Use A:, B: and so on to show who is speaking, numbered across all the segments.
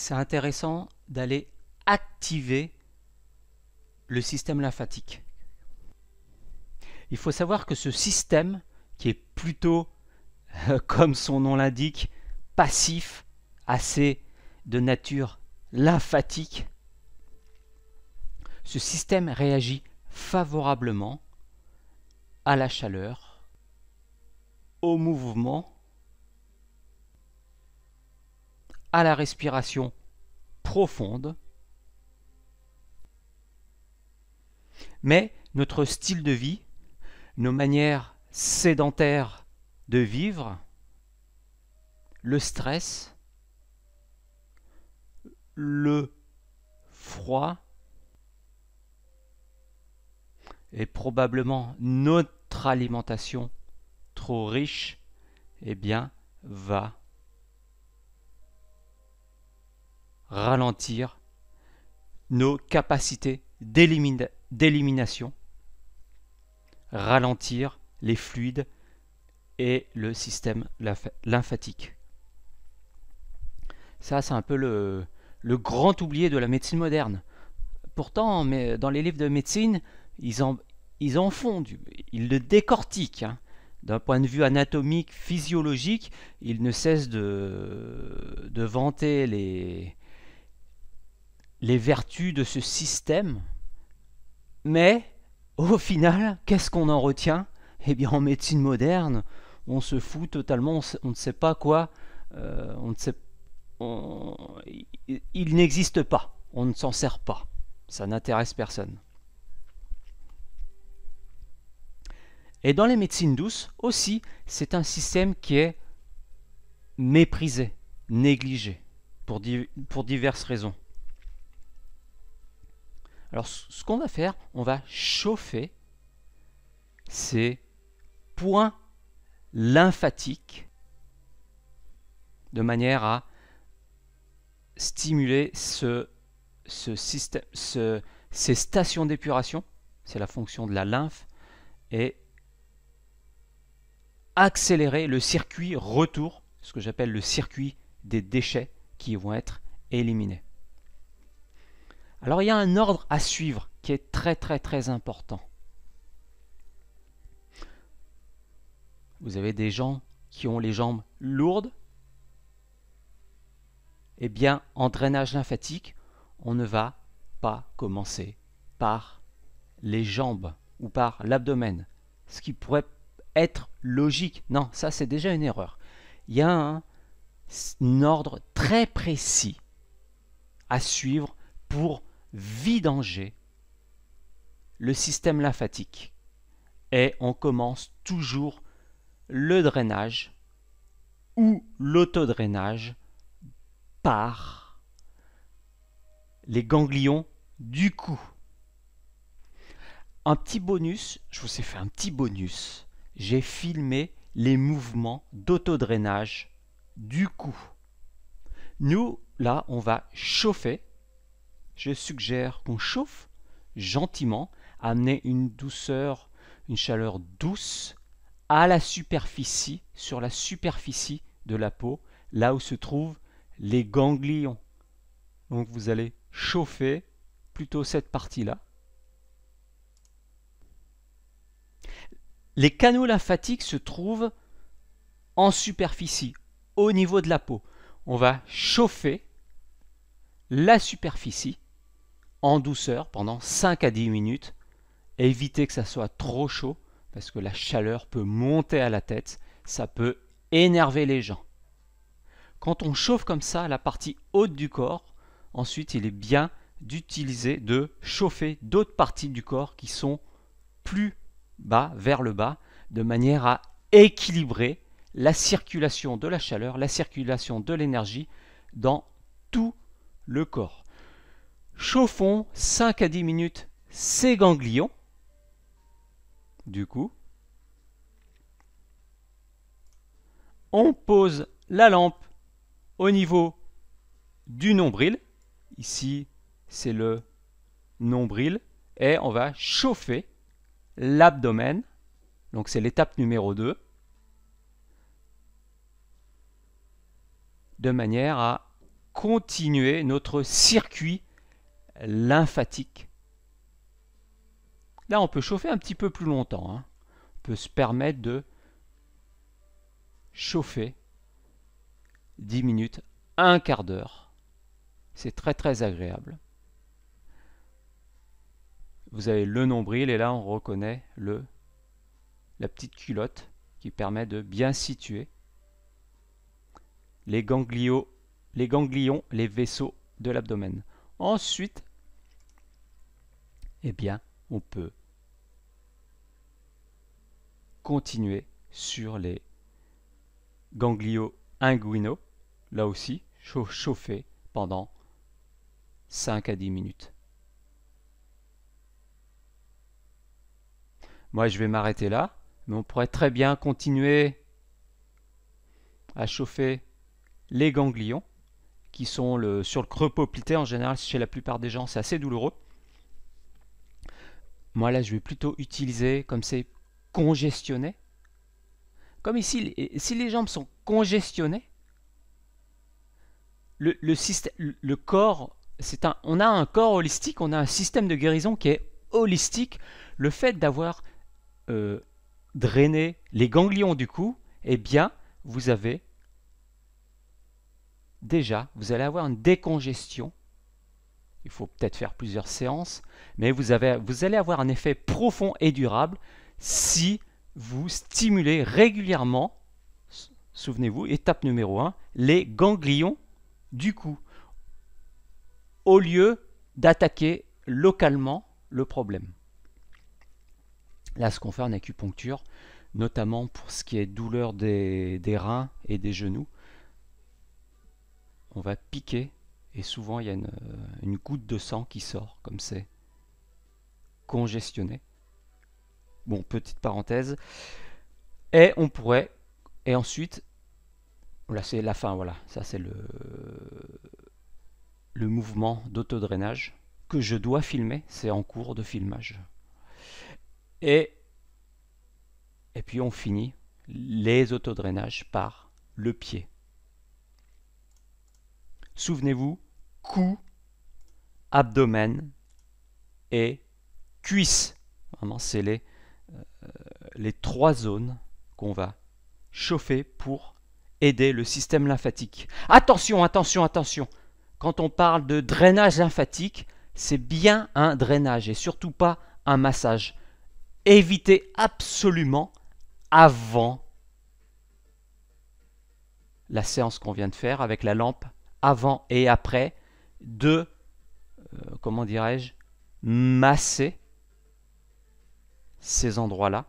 A: c'est intéressant d'aller activer le système lymphatique. Il faut savoir que ce système, qui est plutôt, euh, comme son nom l'indique, passif, assez de nature lymphatique, ce système réagit favorablement à la chaleur, au mouvement à la respiration profonde. Mais notre style de vie, nos manières sédentaires de vivre, le stress, le froid, et probablement notre alimentation trop riche, eh bien, va ralentir nos capacités d'élimination, ralentir les fluides et le système lymphatique. Ça, c'est un peu le, grand oublié de la médecine moderne. Pourtant, mais dans les livres de médecine, ils en, font, du, ils le décortiquent. Hein. D'un point de vue anatomique, physiologique, ils ne cessent de vanter les, les vertus de ce système, mais au final, qu'est-ce qu'on en retient Eh bien, en médecine moderne, on se fout totalement, on, ne sait pas quoi, euh, on ne sait, il, n'existe pas, on ne s'en sert pas, ça n'intéresse personne. Et dans les médecines douces aussi, c'est un système qui est méprisé, négligé, pour diverses raisons. Alors ce qu'on va faire, on va chauffer ces points lymphatiques de manière à stimuler ce, système, ces stations d'épuration, c'est la fonction de la lymphe, et accélérer le circuit retour, ce que j'appelle le circuit des déchets qui vont être éliminés. Alors il y a un ordre à suivre qui est très très très important. Vous avez des gens qui ont les jambes lourdes. Eh bien, en drainage lymphatique, on ne va pas commencer par les jambes ou par l'abdomen. Ce qui pourrait être logique. Non, ça c'est déjà une erreur. Il y a un, ordre très précis à suivre pour vidanger le système lymphatique. Et on commence toujours le drainage ou l'autodrainage par les ganglions du cou. Un petit bonus, je vous ai fait un petit bonus. J'ai filmé les mouvements d'autodrainage du cou. Nous, là, on va chauffer je suggère qu'on chauffe gentiment, amener une douceur, une chaleur douce à la superficie, sur la superficie de la peau, là où se trouvent les ganglions. Donc vous allez chauffer plutôt cette partie-là. Les canaux lymphatiques se trouvent en superficie, au niveau de la peau. On va chauffer la superficie en douceur pendant 5 à 10 minutes. Évitez que ça soit trop chaud parce que la chaleur peut monter à la tête, ça peut énerver les gens. Quand on chauffe comme ça la partie haute du corps, ensuite il est bien d'utiliser, de chauffer d'autres parties du corps qui sont plus bas, vers le bas, de manière à équilibrer la circulation de la chaleur, la circulation de l'énergie dans tout le corps. Chauffons 5 à 10 minutes ces ganglions. Du coup, on pose la lampe au niveau du nombril. Ici, c'est le nombril. Et on va chauffer l'abdomen. Donc c'est l'étape numéro 2. De manière à continuer notre circuit lymphatique. Là, on peut chauffer un petit peu plus longtemps. Hein. On peut se permettre de chauffer 10 minutes, un quart d'heure. C'est très très agréable. Vous avez le nombril et là on reconnaît le la petite culotte qui permet de bien situer les les ganglions, les vaisseaux de l'abdomen. Ensuite, eh bien, on peut continuer sur les ganglios inguinaux, là aussi, chauffer pendant 5 à 10 minutes. Moi, je vais m'arrêter là, mais on pourrait très bien continuer à chauffer les ganglions qui sont sur le creux poplité en général chez la plupart des gens, c'est assez douloureux. Moi là, je vais plutôt utiliser comme c'est congestionné. Comme ici, si les jambes sont congestionnées, le, le, corps, c'est un, on a un corps holistique, on a un système de guérison qui est holistique. Le fait d'avoir euh, drainé les ganglions du cou, eh bien, vous avez déjà, vous allez avoir une décongestion il faut peut-être faire plusieurs séances, mais vous, avez, vous allez avoir un effet profond et durable si vous stimulez régulièrement, souvenez-vous, étape numéro 1, les ganglions du cou, au lieu d'attaquer localement le problème. Là, ce qu'on fait en acupuncture, notamment pour ce qui est douleur des, des reins et des genoux, on va piquer et souvent il y a euh, une, goutte de sang qui sort, comme c'est congestionné. Bon, petite parenthèse. Et on pourrait, et ensuite, là c'est la fin, voilà, ça c'est le, le mouvement d'autodrainage que je dois filmer, c'est en cours de filmage. Et, et puis on finit les autodrainages par le pied. Souvenez-vous, cou, abdomen et cuisse. Vraiment, c'est les, euh, les trois zones qu'on va chauffer pour aider le système lymphatique. Attention, attention, attention. Quand on parle de drainage lymphatique, c'est bien un drainage et surtout pas un massage. Évitez absolument avant la séance qu'on vient de faire avec la lampe avant et après de, euh, comment dirais-je, masser ces endroits-là.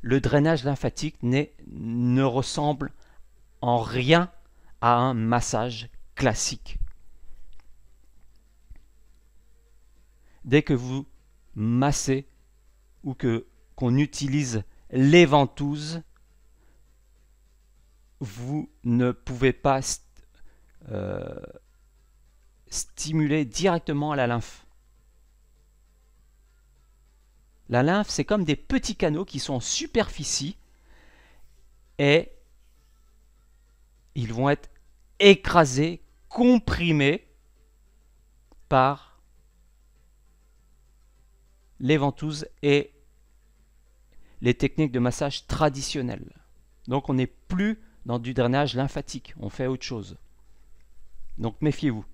A: Le drainage lymphatique ne ressemble en rien à un massage classique. Dès que vous massez ou que qu'on utilise les ventouses, vous ne pouvez pas euh, stimuler directement la lymphe. La lymphe, c'est comme des petits canaux qui sont en superficie et ils vont être écrasés, comprimés par les ventouses et les techniques de massage traditionnelles. Donc on n'est plus dans du drainage lymphatique. On fait autre chose. Donc méfiez-vous.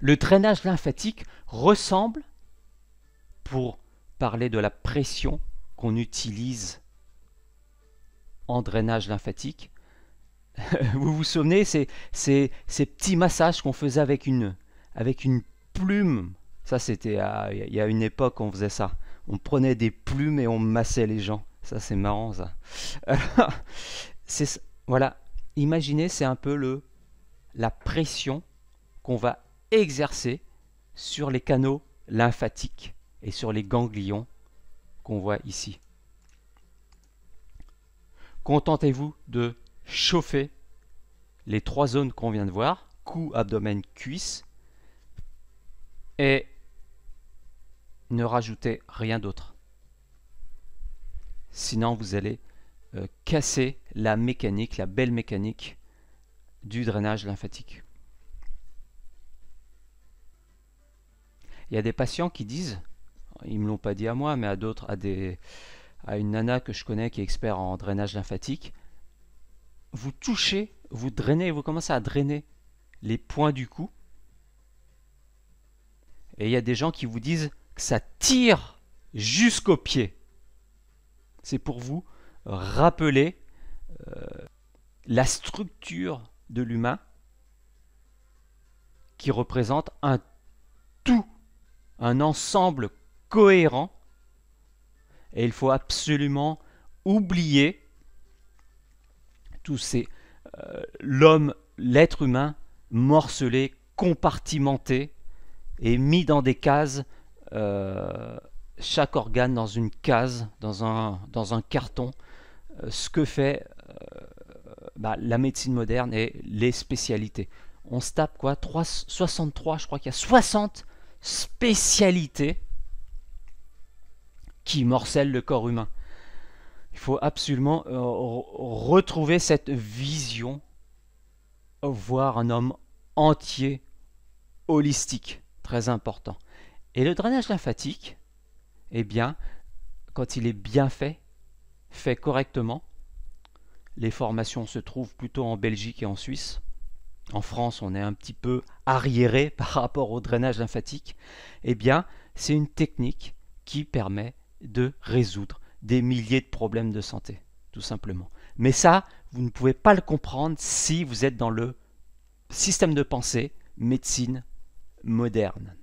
A: Le drainage lymphatique ressemble, pour parler de la pression qu'on utilise en drainage lymphatique, vous vous souvenez, c'est ces, petits massages qu'on faisait avec une, avec une plume. Ça, c'était il y a une époque, on faisait ça. On prenait des plumes et on massait les gens. Ça, c'est marrant, ça. voilà, imaginez, c'est un peu le la pression qu'on va exercer sur les canaux lymphatiques et sur les ganglions qu'on voit ici. Contentez-vous de chauffer les trois zones qu'on vient de voir, cou, abdomen, cuisse, et ne rajoutez rien d'autre. Sinon, vous allez euh, casser la mécanique, la belle mécanique du drainage lymphatique. Il y a des patients qui disent, ils ne me l'ont pas dit à moi, mais à d'autres, à, à une nana que je connais qui est experte en drainage lymphatique, vous touchez, vous drainez, vous commencez à drainer les points du cou. Et il y a des gens qui vous disent que ça tire jusqu'au pied. C'est pour vous rappeler euh, la structure de l'humain qui représente un tout, un ensemble cohérent. Et il faut absolument oublier tous ces euh, l'homme, l'être humain morcelé, compartimenté et mis dans des cases, euh, chaque organe dans une case, dans un, dans un carton, ce que fait euh, bah, la médecine moderne et les spécialités. On se tape quoi 63, je crois qu'il y a 60 spécialités qui morcellent le corps humain. Il faut absolument euh, retrouver cette vision, euh, voir un homme entier, holistique, très important. Et le drainage lymphatique, eh bien, quand il est bien fait, fait correctement, les formations se trouvent plutôt en Belgique et en Suisse. En France, on est un petit peu arriéré par rapport au drainage lymphatique. Eh bien, c'est une technique qui permet de résoudre des milliers de problèmes de santé, tout simplement. Mais ça, vous ne pouvez pas le comprendre si vous êtes dans le système de pensée médecine moderne.